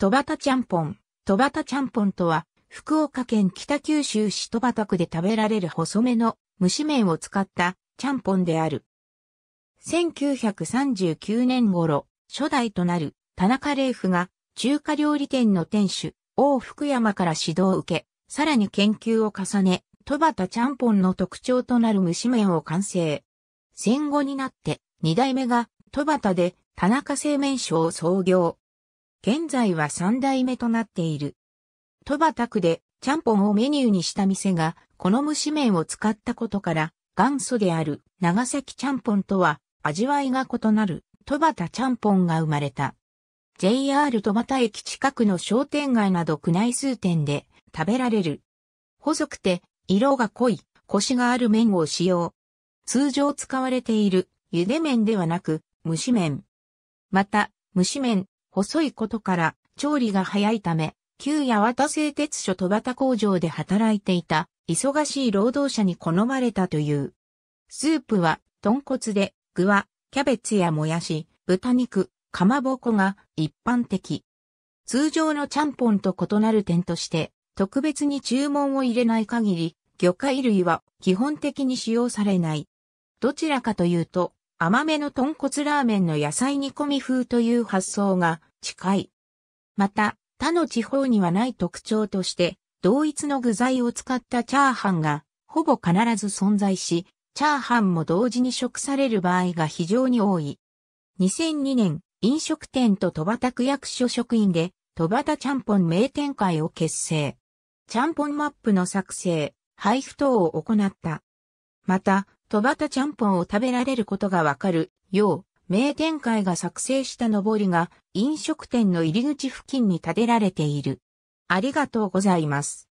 戸端ちゃんぽん。戸端ちゃんぽんとは、福岡県北九州市戸端区で食べられる細めの蒸し麺を使ったちゃんぽんである。1939年頃、初代となる田中礼夫が中華料理店の店主、王福山から指導を受け、さらに研究を重ね、戸端ちゃんぽんの特徴となる蒸し麺を完成。戦後になって、二代目が戸端で田中製麺所を創業。現在は三代目となっている。戸畑区でちゃんぽんをメニューにした店が、この蒸し麺を使ったことから、元祖である長崎ちゃんぽんとは味わいが異なる戸畑ちゃんぽんが生まれた。JR 戸畑駅近くの商店街など区内数店で食べられる。細くて色が濃いコシがある麺を使用。通常使われている茹で麺ではなく蒸し麺。また蒸し麺細いことから調理が早いため、旧八幡製鉄所戸端工場で働いていた忙しい労働者に好まれたという。スープは豚骨で具はキャベツやもやし、豚肉、かまぼこが一般的。通常のちゃんぽんと異なる点として、特別に注文を入れない限り、魚介類は基本的に使用されない。どちらかというと、甘めの豚骨ラーメンの野菜煮込み風という発想が近い。また、他の地方にはない特徴として、同一の具材を使ったチャーハンが、ほぼ必ず存在し、チャーハンも同時に食される場合が非常に多い。2002年、飲食店と戸畑区役所職員で、戸畑ちゃんぽん名店会を結成。ちゃんぽんマップの作成、配布等を行った。また、戸端ちゃんぽんを食べられることがわかるよう、名店会が作成したのぼりが飲食店の入り口付近に建てられている。ありがとうございます。